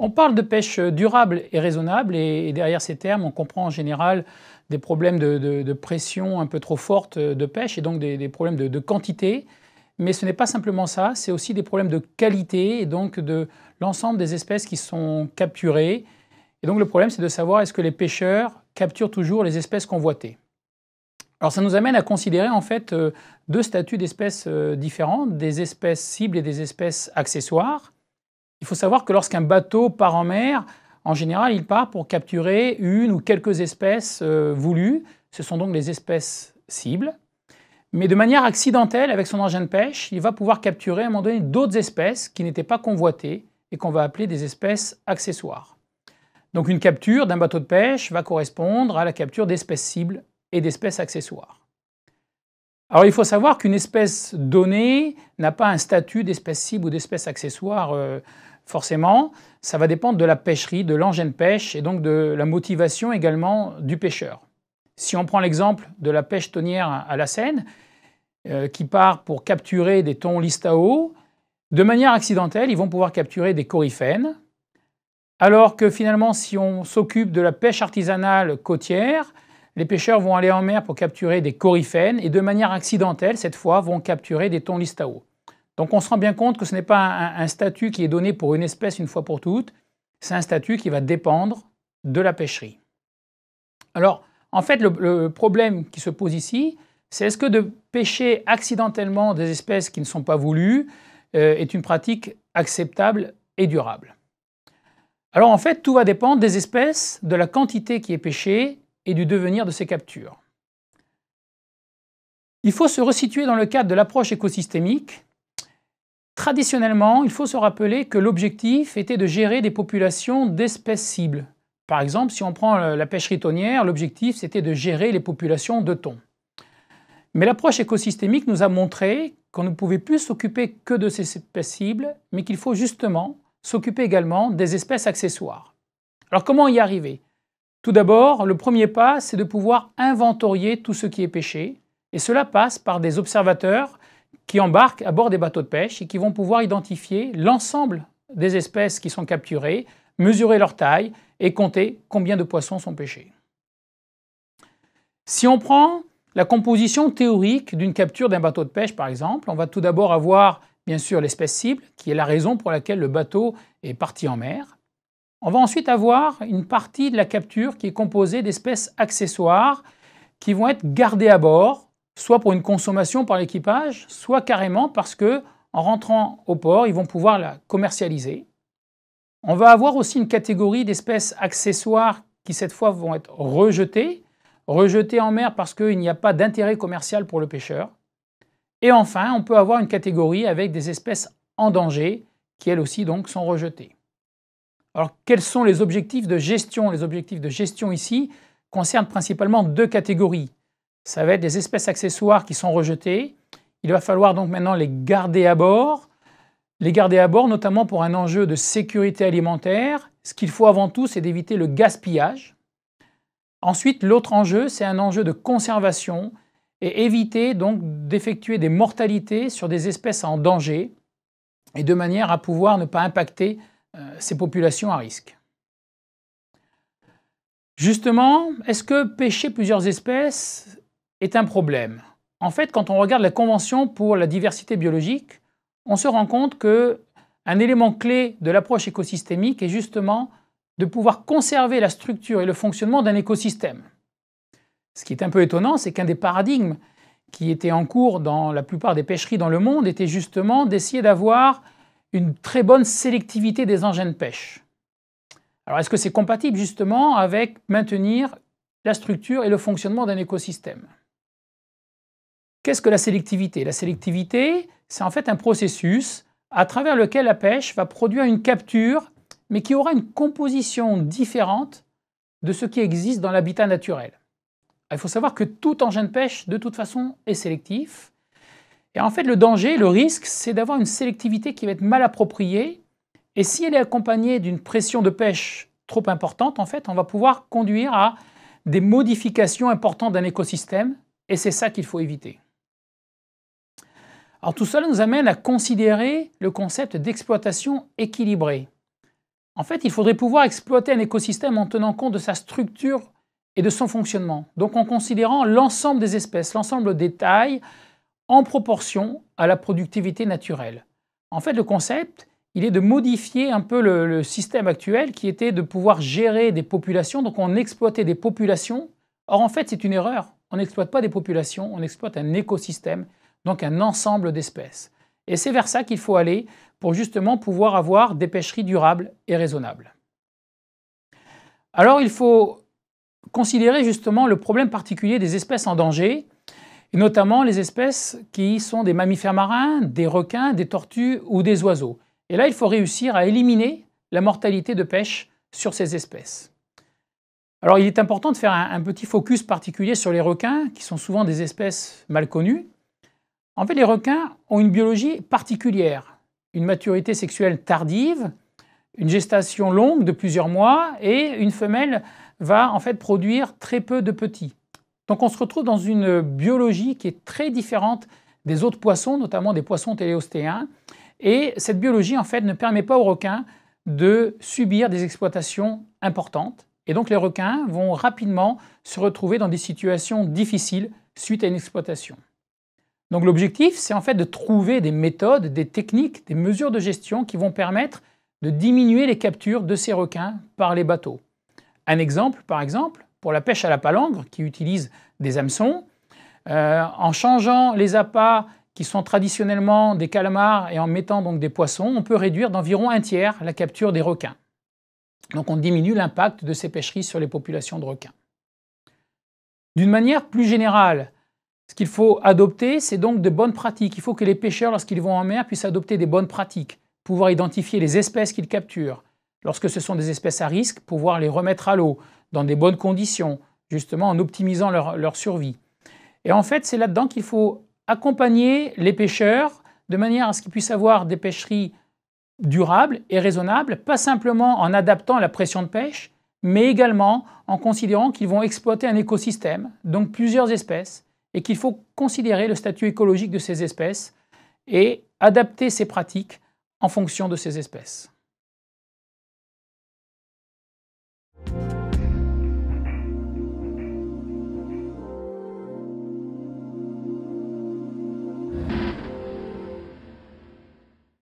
On parle de pêche durable et raisonnable, et, derrière ces termes, on comprend en général des problèmes de, pression un peu trop forte de pêche, et donc des, problèmes de, de, quantité. Mais ce n'est pas simplement ça, c'est aussi des problèmes de qualité, et donc de l'ensemble des espèces qui sont capturées. Et donc le problème, c'est de savoir est-ce que les pêcheurs capturent toujours les espèces convoitées. Alors ça nous amène à considérer en fait euh, deux statuts d'espèces euh, différentes, des espèces cibles et des espèces accessoires. Il faut savoir que lorsqu'un bateau part en mer, en général, il part pour capturer une ou quelques espèces euh, voulues. Ce sont donc les espèces cibles. Mais de manière accidentelle, avec son engin de pêche, il va pouvoir capturer à un moment donné d'autres espèces qui n'étaient pas convoitées et qu'on va appeler des espèces accessoires. Donc une capture d'un bateau de pêche va correspondre à la capture d'espèces cibles et d'espèces accessoires. Alors il faut savoir qu'une espèce donnée n'a pas un statut d'espèce cible ou d'espèce accessoire euh, Forcément, ça va dépendre de la pêcherie, de l'engin de pêche et donc de la motivation également du pêcheur. Si on prend l'exemple de la pêche tonnière à la Seine, euh, qui part pour capturer des thons listao, de manière accidentelle, ils vont pouvoir capturer des coryphènes. Alors que finalement, si on s'occupe de la pêche artisanale côtière, les pêcheurs vont aller en mer pour capturer des coryphènes et de manière accidentelle, cette fois, vont capturer des thons listao. Donc on se rend bien compte que ce n'est pas un, statut qui est donné pour une espèce une fois pour toutes, c'est un statut qui va dépendre de la pêcherie. Alors en fait le, problème qui se pose ici, c'est est-ce que de pêcher accidentellement des espèces qui ne sont pas voulues euh, est une pratique acceptable et durable Alors en fait tout va dépendre des espèces, de la quantité qui est pêchée et du devenir de ces captures. Il faut se resituer dans le cadre de l'approche écosystémique Traditionnellement, il faut se rappeler que l'objectif était de gérer des populations d'espèces cibles. Par exemple, si on prend euh, la pêcherie tonnière, l'objectif c'était de gérer les populations de thon. Mais l'approche écosystémique nous a montré qu'on ne pouvait plus s'occuper que de ces espèces cibles, mais qu'il faut justement s'occuper également des espèces accessoires. Alors comment y arriver Tout d'abord, le premier pas, c'est de pouvoir inventorier tout ce qui est pêché, et cela passe par des observateurs qui embarquent à bord des bateaux de pêche et qui vont pouvoir identifier l'ensemble des espèces qui sont capturées, mesurer leur taille et compter combien de poissons sont pêchés. Si on prend la composition théorique d'une capture d'un bateau de pêche, par exemple, on va tout d'abord avoir bien sûr l'espèce cible, qui est la raison pour laquelle le bateau est parti en mer. On va ensuite avoir une partie de la capture qui est composée d'espèces accessoires qui vont être gardées à bord soit pour une consommation par l'équipage, soit carrément parce que en rentrant au port, ils vont pouvoir la commercialiser. On va avoir aussi une catégorie d'espèces accessoires qui cette fois vont être rejetées, rejetées en mer parce qu'il n'y a pas d'intérêt commercial pour le pêcheur. Et enfin, on peut avoir une catégorie avec des espèces en danger qui elles aussi donc sont rejetées. Alors quels sont les objectifs de gestion Les objectifs de gestion ici concernent principalement deux catégories ça va être des espèces accessoires qui sont rejetées. Il va falloir donc maintenant les garder à bord, les garder à bord notamment pour un enjeu de sécurité alimentaire. Ce qu'il faut avant tout, c'est d'éviter le gaspillage. Ensuite, l'autre enjeu, c'est un enjeu de conservation et éviter donc d'effectuer des mortalités sur des espèces en danger et de manière à pouvoir ne pas impacter euh, ces populations à risque. Justement, est-ce que pêcher plusieurs espèces est un problème. En fait, quand on regarde la Convention pour la diversité biologique, on se rend compte que un élément clé de l'approche écosystémique est justement de pouvoir conserver la structure et le fonctionnement d'un écosystème. Ce qui est un peu étonnant, c'est qu'un des paradigmes qui était en cours dans la plupart des pêcheries dans le monde était justement d'essayer d'avoir une très bonne sélectivité des engins de pêche. Alors est-ce que c'est compatible justement avec maintenir la structure et le fonctionnement d'un écosystème Qu'est-ce que la sélectivité La sélectivité, c'est en fait un processus à travers lequel la pêche va produire une capture, mais qui aura une composition différente de ce qui existe dans l'habitat naturel. Ah, il faut savoir que tout engin de pêche, de toute façon, est sélectif. Et en fait, le danger, le risque, c'est d'avoir une sélectivité qui va être mal appropriée. Et si elle est accompagnée d'une pression de pêche trop importante, en fait, on va pouvoir conduire à des modifications importantes d'un écosystème. Et c'est ça qu'il faut éviter. Alors tout cela nous amène à considérer le concept d'exploitation équilibrée. En fait, il faudrait pouvoir exploiter un écosystème en tenant compte de sa structure et de son fonctionnement. Donc en considérant l'ensemble des espèces, l'ensemble des tailles, en proportion à la productivité naturelle. En fait, le concept, il est de modifier un peu le, le système actuel qui était de pouvoir gérer des populations. Donc on exploitait des populations. Or en fait, c'est une erreur. On n'exploite pas des populations, on exploite un écosystème donc un ensemble d'espèces. Et c'est vers ça qu'il faut aller pour justement pouvoir avoir des pêcheries durables et raisonnables. Alors il faut considérer justement le problème particulier des espèces en danger, et notamment les espèces qui sont des mammifères marins, des requins, des tortues ou des oiseaux. Et là, il faut réussir à éliminer la mortalité de pêche sur ces espèces. Alors il est important de faire un, un petit focus particulier sur les requins, qui sont souvent des espèces mal connues, en fait, les requins ont une biologie particulière, une maturité sexuelle tardive, une gestation longue de plusieurs mois et une femelle va en fait produire très peu de petits. Donc on se retrouve dans une biologie qui est très différente des autres poissons, notamment des poissons téléostéens. Et cette biologie en fait ne permet pas aux requins de subir des exploitations importantes. Et donc les requins vont rapidement se retrouver dans des situations difficiles suite à une exploitation. Donc l'objectif, c'est en fait de trouver des méthodes, des techniques, des mesures de gestion qui vont permettre de diminuer les captures de ces requins par les bateaux. Un exemple, par exemple, pour la pêche à la palangre, qui utilise des hameçons, euh, en changeant les appâts qui sont traditionnellement des calamars et en mettant donc des poissons, on peut réduire d'environ un tiers la capture des requins. Donc on diminue l'impact de ces pêcheries sur les populations de requins. D'une manière plus générale, ce qu'il faut adopter, c'est donc de bonnes pratiques. Il faut que les pêcheurs, lorsqu'ils vont en mer, puissent adopter des bonnes pratiques, pouvoir identifier les espèces qu'ils capturent. Lorsque ce sont des espèces à risque, pouvoir les remettre à l'eau dans des bonnes conditions, justement en optimisant leur, survie. Et en fait, c'est là-dedans qu'il faut accompagner les pêcheurs de manière à ce qu'ils puissent avoir des pêcheries durables et raisonnables, pas simplement en adaptant la pression de pêche, mais également en considérant qu'ils vont exploiter un écosystème, donc plusieurs espèces, et qu'il faut considérer le statut écologique de ces espèces et adapter ces pratiques en fonction de ces espèces.